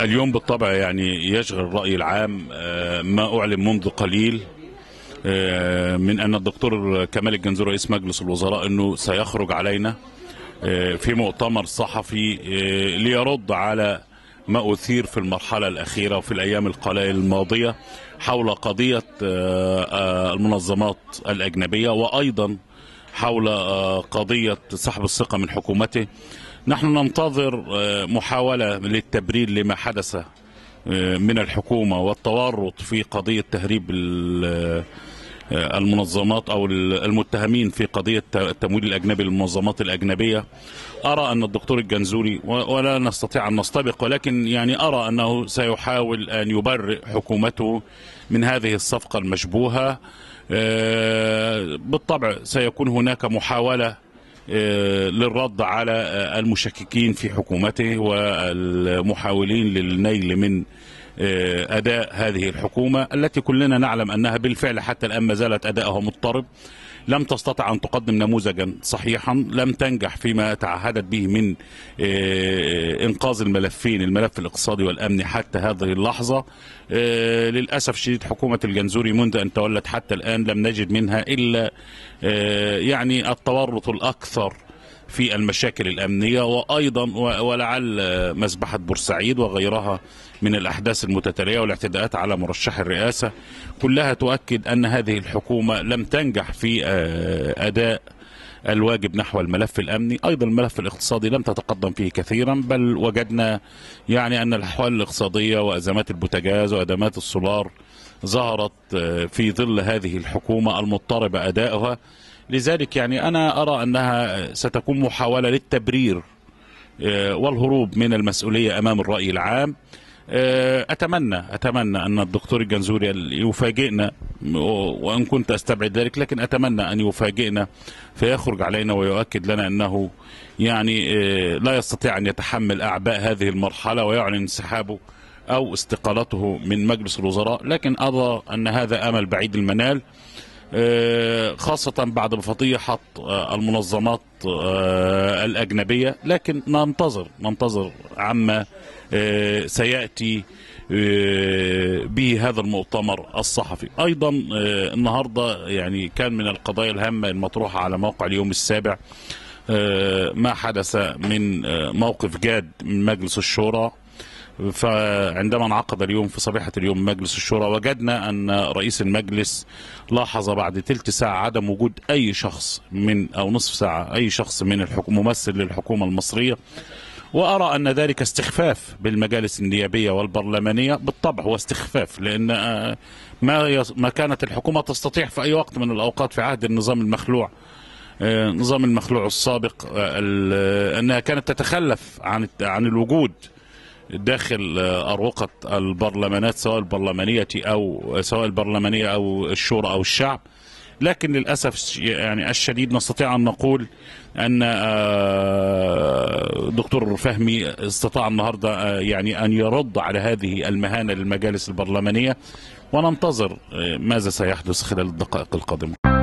اليوم بالطبع يعني يشغل الرأي العام آه، ما أعلن منذ قليل آه، من أن الدكتور كمال الجنزور رئيس مجلس الوزراء أنه سيخرج علينا آه، في مؤتمر صحفي ليرد على ما أثير في المرحلة الأخيرة وفي الأيام القليله الماضية حول قضية المنظمات الأجنبية وأيضا حول آه، قضية سحب الثقة من حكومته نحن ننتظر آه، محاولة للتبرير لما حدث آه، من الحكومة والتورط في قضية تهريب المنظمات او المتهمين في قضيه التمويل الاجنبي للمنظمات الاجنبيه ارى ان الدكتور الجنزوري ولا نستطيع ان نستبق ولكن يعني ارى انه سيحاول ان يبرئ حكومته من هذه الصفقه المشبوهه آه، بالطبع سيكون هناك محاوله آه، للرد على آه، المشككين في حكومته والمحاولين للنيل من آه، أداء هذه الحكومة التي كلنا نعلم أنها بالفعل حتى الآن ما زالت أداءها مضطرب لم تستطع أن تقدم نموذجا صحيحا لم تنجح فيما تعهدت به من آه، إنقاذ الملفين الملف الاقتصادي والأمني حتى هذه اللحظة آه، للأسف شديد حكومة الجنزوري منذ أن تولت حتى الآن لم نجد منها إلا يعني التورط الأكثر في المشاكل الأمنية وأيضا ولعل مذبحة بورسعيد وغيرها من الأحداث المتتالية والاعتداءات على مرشح الرئاسة كلها تؤكد أن هذه الحكومة لم تنجح في آه، أداء الواجب نحو الملف الامني ايضا الملف الاقتصادي لم تتقدم فيه كثيرا بل وجدنا يعني ان الاحوال الاقتصاديه وازمات البوتاجاز وازمات السولار ظهرت آه، في ظل هذه الحكومه المضطربه ادائها لذلك يعني أنا أرى أنها ستكون محاولة للتبرير آه، والهروب من المسؤولية أمام الرأي العام آه، أتمنى أتمنى أن الدكتور الجنزوري يفاجئنا وإن كنت أستبعد ذلك لكن أتمنى أن يفاجئنا فيخرج علينا ويؤكد لنا أنه يعني آه، لا يستطيع أن يتحمل أعباء هذه المرحلة ويعلن انسحابه أو استقالته من مجلس الوزراء لكن أرى أن هذا أمل بعيد المنال آه، خاصة بعد مفاتيح آه، المنظمات آه، الأجنبية لكن ننتظر ننتظر عما سيأتي به هذا المؤتمر الصحفي أيضا النهاردة يعني كان من القضايا الهامة المطروحة على موقع اليوم السابع ما حدث من موقف جاد من مجلس الشورى فعندما انعقد اليوم في صبيحة اليوم مجلس الشورى وجدنا أن رئيس المجلس لاحظ بعد تلت ساعة عدم وجود أي شخص من أو نصف ساعة أي شخص من الحكومة ممثل للحكومة المصرية وأرى أن ذلك استخفاف بالمجالس النيابية والبرلمانية بالطبع هو استخفاف لأن آه، ما ما كانت الحكومة تستطيع في أي وقت من الأوقات في عهد النظام المخلوع آه، نظام المخلوع السابق آه، أنها كانت تتخلف عن عن الوجود داخل آه، أروقة البرلمانات سواء البرلمانية أو سواء البرلمانية أو الشورى أو الشعب لكن للأسف يعني الشديد نستطيع أن نقول أن آه، دكتور فهمي استطاع النهاردة آه، يعني أن يرد على هذه المهانة للمجالس البرلمانية وننتظر ماذا سيحدث خلال الدقائق القادمة